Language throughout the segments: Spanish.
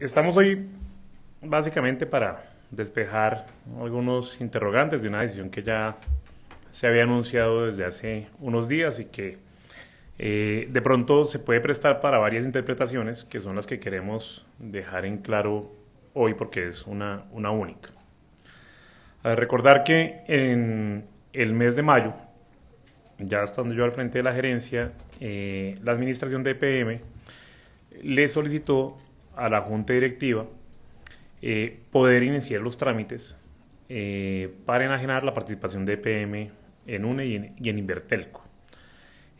Estamos hoy básicamente para despejar algunos interrogantes de una decisión que ya se había anunciado desde hace unos días y que eh, de pronto se puede prestar para varias interpretaciones que son las que queremos dejar en claro hoy porque es una, única. recordar que en el mes de mayo, ya estando yo al frente de la gerencia, eh, la administración de EPM le solicitó a la junta directiva eh, poder iniciar los trámites eh, para enajenar la participación de EPM en UNE y en, Invertelco.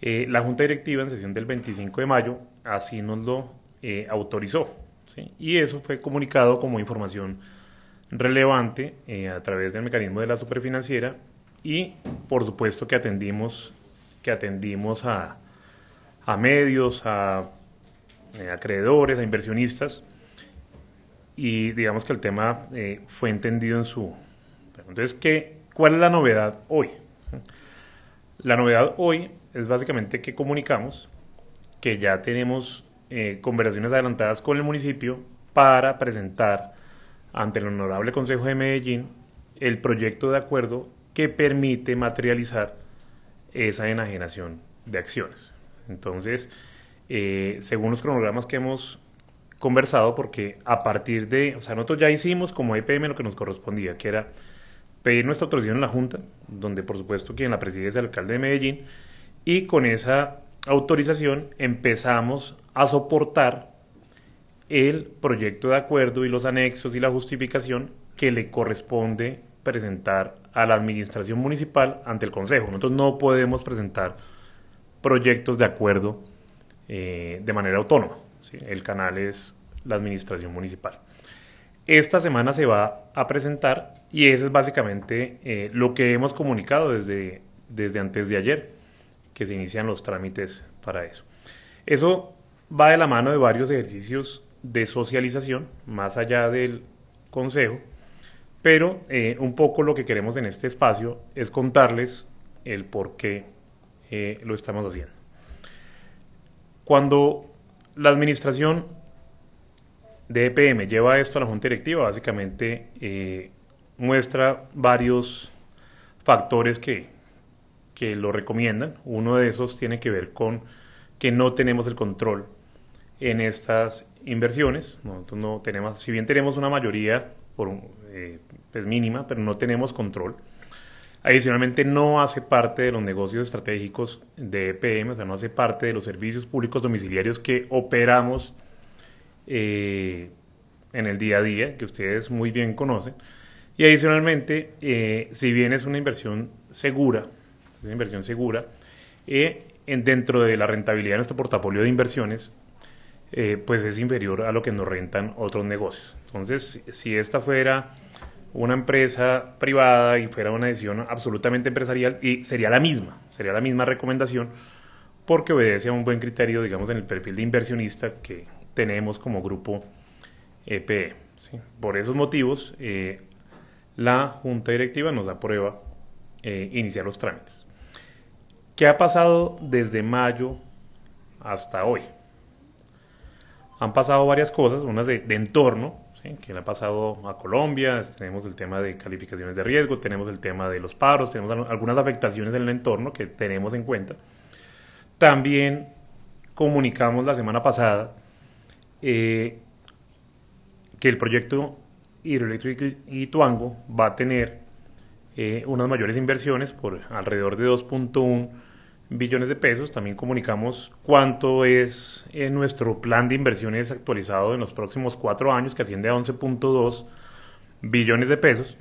Eh, la junta directiva en sesión del 25 de mayo así nos lo autorizó y eso fue comunicado como información relevante a través del mecanismo de la superfinanciera y por supuesto que atendimos que atendimos a, a medios, a a eh, acreedores, a inversionistas, y digamos que el tema eh, fue entendido en su... Entonces, ¿qué, ¿cuál es la novedad hoy? La novedad hoy es básicamente que comunicamos que ya tenemos eh, conversaciones adelantadas con el municipio para presentar ante el Honorable Consejo de Medellín el proyecto de acuerdo que permite materializar esa enajenación de acciones. Entonces, eh, según los cronogramas que hemos conversado, porque a partir de, o sea, nosotros ya hicimos como IPM e lo que nos correspondía, que era pedir nuestra autorización en la Junta, donde por supuesto quien la preside es el alcalde de Medellín, y con esa autorización empezamos a soportar el proyecto de acuerdo y los anexos y la justificación que le corresponde presentar a la administración municipal ante el Consejo. Nosotros no podemos presentar proyectos de acuerdo eh, de manera autónoma. El canal es la administración municipal. Esta semana se va a presentar y eso es básicamente eh, lo que hemos comunicado desde, desde antes de ayer, que se inician los trámites para eso. Eso va de la mano de varios ejercicios de socialización, más allá del consejo, pero eh, un poco lo que queremos en este espacio es contarles el por qué lo estamos haciendo. Cuando la administración de EPM lleva esto a la Junta Directiva, básicamente eh, muestra varios factores que, lo recomiendan. Uno de esos tiene que ver con que no tenemos el control en estas inversiones. no tenemos, si bien tenemos una mayoría por, eh, pues mínima, pero no tenemos control. Adicionalmente, no hace parte de los negocios estratégicos de EPM, o sea, no hace parte de los servicios públicos domiciliarios que operamos eh, en el día a día, que ustedes muy bien conocen. Y adicionalmente, eh, si bien es una inversión segura, es una inversión segura, eh, dentro de la rentabilidad de nuestro portafolio de inversiones, pues es inferior a lo que nos rentan otros negocios. Entonces, si esta fuera una empresa privada y fuera una decisión absolutamente empresarial, y sería la misma, sería la misma recomendación, porque obedece a un buen criterio, digamos, en el perfil de inversionista que tenemos como grupo EPE. E, Por esos motivos, eh, la Junta Directiva nos aprueba eh, iniciar los trámites. ¿Qué ha pasado desde mayo hasta hoy? Han pasado varias cosas, unas de, de entorno, que le ha pasado a Colombia, tenemos el tema de calificaciones de riesgo, tenemos el tema de los paros, tenemos algunas afectaciones en el entorno que tenemos en cuenta. También comunicamos la semana pasada eh, que el proyecto hidroeléctrico Ituango va a tener eh, unas mayores inversiones por alrededor de 2.1 billones de pesos. También comunicamos cuánto es eh, nuestro plan de inversiones actualizado en los próximos cuatro años, que asciende a 11.2 billones de pesos.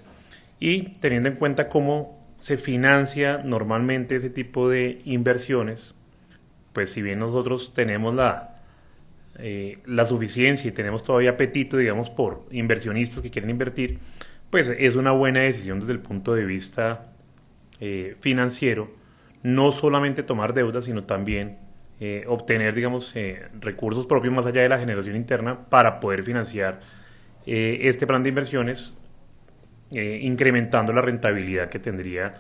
Y teniendo en cuenta cómo se financia normalmente ese tipo de inversiones, pues si bien nosotros tenemos la, eh, la suficiencia y tenemos todavía apetito, digamos, por inversionistas que quieren invertir, pues es una buena decisión desde el punto de vista eh, financiero no solamente tomar deudas, sino también eh, obtener, digamos, eh, recursos propios más allá de la generación interna para poder financiar eh, este plan de inversiones, incrementando la rentabilidad que tendría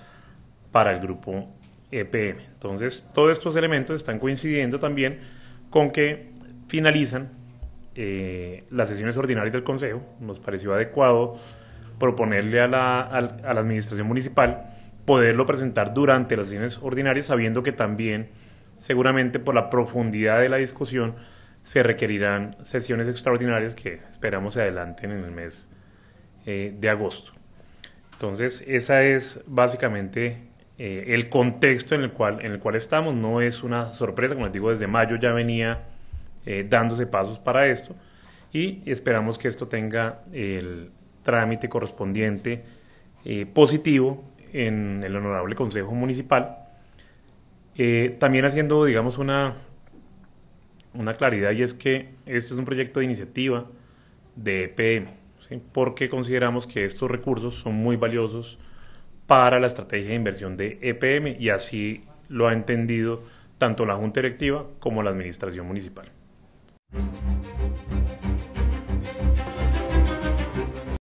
para el grupo EPM. Entonces, todos estos elementos están coincidiendo también con que finalizan las sesiones ordinarias del Consejo. Nos pareció adecuado proponerle a la, a la Administración Municipal poderlo presentar durante las sesiones ordinarias, sabiendo que también seguramente por la profundidad de la discusión se requerirán sesiones extraordinarias que esperamos se adelanten en el mes eh, de agosto. Entonces, ese es básicamente eh, el contexto en el, cual, en el cual estamos. No es una sorpresa, como les digo, desde mayo ya venía eh, dándose pasos para esto y esperamos que esto tenga el trámite correspondiente positivo en el Honorable Consejo Municipal, eh, también haciendo, digamos, una, una claridad y es que este es un proyecto de iniciativa de EPM, porque consideramos que estos recursos son muy valiosos para la estrategia de inversión de EPM y así lo ha entendido tanto la Junta Directiva como la Administración Municipal.